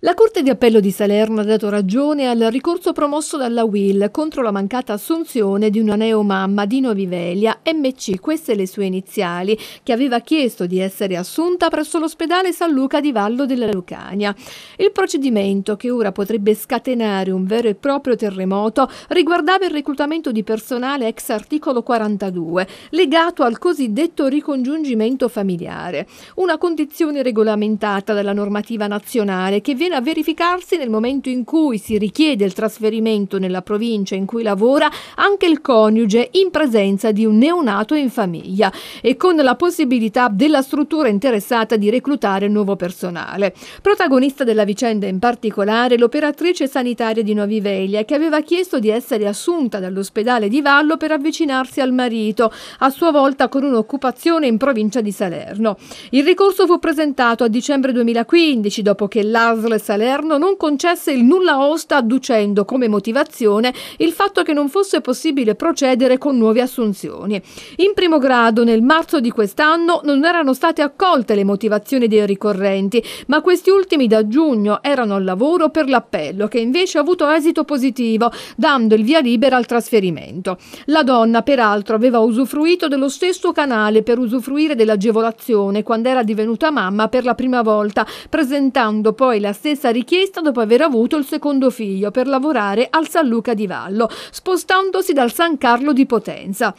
La Corte di Appello di Salerno ha dato ragione al ricorso promosso dalla Will contro la mancata assunzione di una neomamma di Novivelia, MC, queste le sue iniziali, che aveva chiesto di essere assunta presso l'ospedale San Luca di Vallo della Lucania. Il procedimento, che ora potrebbe scatenare un vero e proprio terremoto, riguardava il reclutamento di personale ex articolo 42, legato al cosiddetto ricongiungimento familiare, una condizione regolamentata dalla normativa nazionale che viene viene a verificarsi nel momento in cui si richiede il trasferimento nella provincia in cui lavora anche il coniuge in presenza di un neonato in famiglia e con la possibilità della struttura interessata di reclutare nuovo personale. Protagonista della vicenda in particolare l'operatrice sanitaria di Noviveglia che aveva chiesto di essere assunta dall'ospedale di Vallo per avvicinarsi al marito, a sua volta con un'occupazione in provincia di Salerno. Il ricorso fu presentato a dicembre 2015 dopo che l'ASL Sport Salerno non concesse il nulla osta adducendo come motivazione il fatto che non fosse possibile procedere con nuove assunzioni. In primo grado, nel marzo di quest'anno, non erano state accolte le motivazioni dei ricorrenti, ma questi ultimi da giugno erano al lavoro per l'appello, che invece ha avuto esito positivo, dando il via libera al trasferimento. La donna, peraltro, aveva usufruito dello stesso canale per usufruire dell'agevolazione quando era divenuta mamma per la prima volta, presentando poi la stessa richiesta dopo aver avuto il secondo figlio per lavorare al San Luca di Vallo, spostandosi dal San Carlo di Potenza.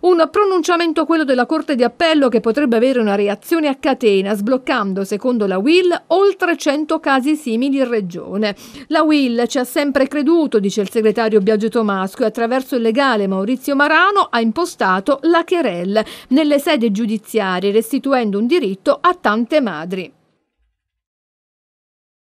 Un pronunciamento quello della Corte di Appello che potrebbe avere una reazione a catena, sbloccando, secondo la Will, oltre 100 casi simili in regione. La Will ci ha sempre creduto, dice il segretario Biagio Tomasco, e attraverso il legale Maurizio Marano ha impostato la querelle nelle sedi giudiziarie, restituendo un diritto a tante madri.